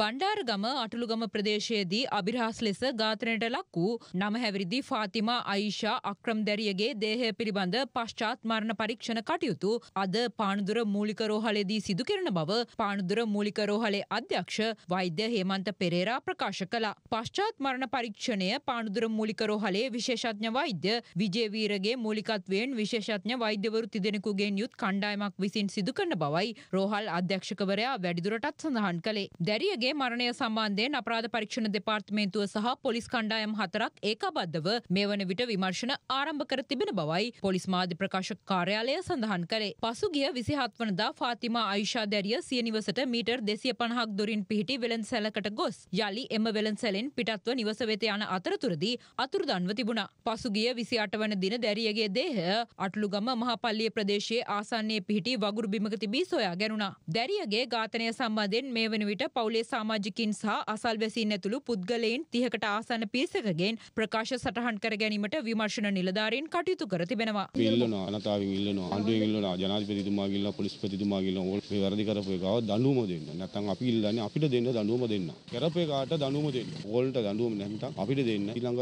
බණ්ඩාරගම අටළුගම ප්‍රදේශයේදී අභිරහස් ලෙස ඝාතනයට ලක් වූ නම හැවිරිදි ෆාතිමා අයිෂා අක්‍රම්දැරියගේ දේහය පිළිබඳ පශ්චාත් මරණ පරීක්ෂණ කටයුතු අද පානුදුර මූලික රෝහලේදී සිදු කරන බව පානුදුර මූලික රෝහලේ අධ්‍යක්ෂ වෛද්‍ය හේමන්ත පෙරේරා ප්‍රකාශ කළා. පශ්චාත් මරණ පරීක්ෂණය පානුදුර මූලික රෝහලේ විශේෂඥ වෛද්‍ය විජේ වීරගේ මූලිකත්වයෙන් විශේෂඥ වෛද්‍යවරු තිදෙනෙකුගෙන් යුත් කණ්ඩායමක් විසින් සිදු කරන බවයි රෝහල් අධ්‍යක්ෂකවරයා වැඩිදුරටත් සඳහන් කළේ. දැරියගේ පිරිසගේ මරණය සම්බන්ධයෙන් අපරාධ පරීක්ෂණ දෙපාර්තමේන්තුව සහ පොලිස් කණ්ඩායම් හතරක් ඒකාබද්ධව මේ වන විට විමර්ශන ආරම්භ කර තිබෙන බවයි පොලිස් මාධ්‍ය ප්‍රකාශක කාර්යාලය සඳහන් කරේ. පසුගිය 27 වනදා ෆාතිමා අයිෂා දැරිය සිය නිවසට මීටර් 250ක් දුරින් පිහිටි වෙළඳසැලකට ගොස් යලි එම වෙළඳසැලෙන් පිටත්ව නිවස වෙත යන අතරතුරදී අතුරුදන්ව තිබුණා. පසුගිය 28 වන දින දැරියගේ දේහය අටලුගම මහපල්ලිය ප්‍රදේශයේ ආසන්නයේ පිහිටි වගුරු බිමක තිබී සොයා ගැනුණා. දැරියගේ ඝාතනය සම්බන්ධයෙන් මේ වන විට පවුලේ පවුලේ සාමාජිකින් සහ අසල්වැසින් ඇතුළු පුද්ගලයින් තිහකට ආසන පිරිසකගෙන් ප්‍රකාශ සටහන් කර ගැනීමට විමර්ශන නිලධාරීන් කටයුතු කර තිබෙනවා. ඉල්ලනවා අනතාවෙන් ඉල්ලනවා ආණ්ඩුවෙන් ඉල්ලනවා ජනාධිපතිතුමා ගිල්ලා පොලිස්පතිතුමා ගිල්ලා ඕල් මේ වැරදි කරපු එකව දඬුවම දෙන්න. නැත්නම් අපි ඉල්ලන්නේ අපිට දෙන්න දඬුවම දෙන්න. කරපු එකට දඬුවම දෙන්න. ඕල්ට දඬුවම නැත්නම් අපිට දෙන්න. ඊළඟ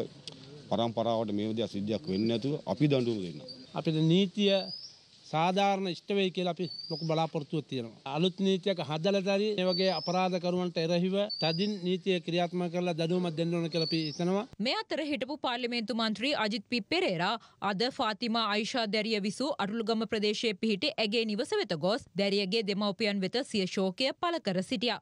පරම්පරාවට මේ දේ සිද්ධියක් වෙන්නේ නැතුව අපි දඬුවම දෙන්න. අපිට නීතිය සාධාරණ ඉෂ්ට වෙයි කියලා අපි ලොකු බලාපොරොත්තුවක් තියෙනවා. අලුත් නීතියක් හදලා තරි මේ වගේ අපරාධකරුවන්ට එරෙහිව තදින් නීතිය ක්‍රියාත්මක කරලා දඩුවමක් දෙන්න ඕන කියලා අපි හිතනවා. මේ අතර හිටපු පාර්ලිමේන්තු මන්ත්‍රී අජිත් පි පෙරේරා අද ෆාතිමා අයිෂා දැරිය විසූ අටළුගම ප්‍රදේශයේ පිහිටි ඇගේ නිවස වෙත ගොස් දැරියගේ දෙමව්පියන් වෙත සිය ශෝකය පළ කර සිටියා.